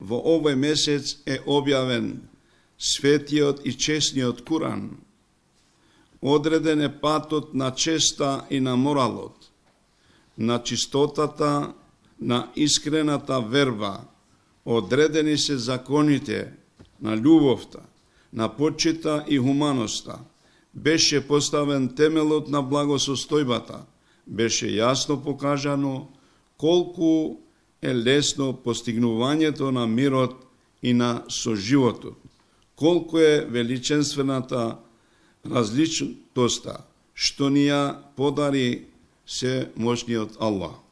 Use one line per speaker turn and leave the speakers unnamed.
Во овој месец е објавен светиот и честниот Куран. Одреден е патот на честа и на моралот, на чистотата, на искрената верба, одредени се законите на љубовта, на почита и хуманоста. Беше поставен темелот на благосостојбата, беше јасно покажано колку е лесно постигнувањето на мирот и на соживотот. Колку е величенствената различноста што ни ја подари се мощниот Аллах.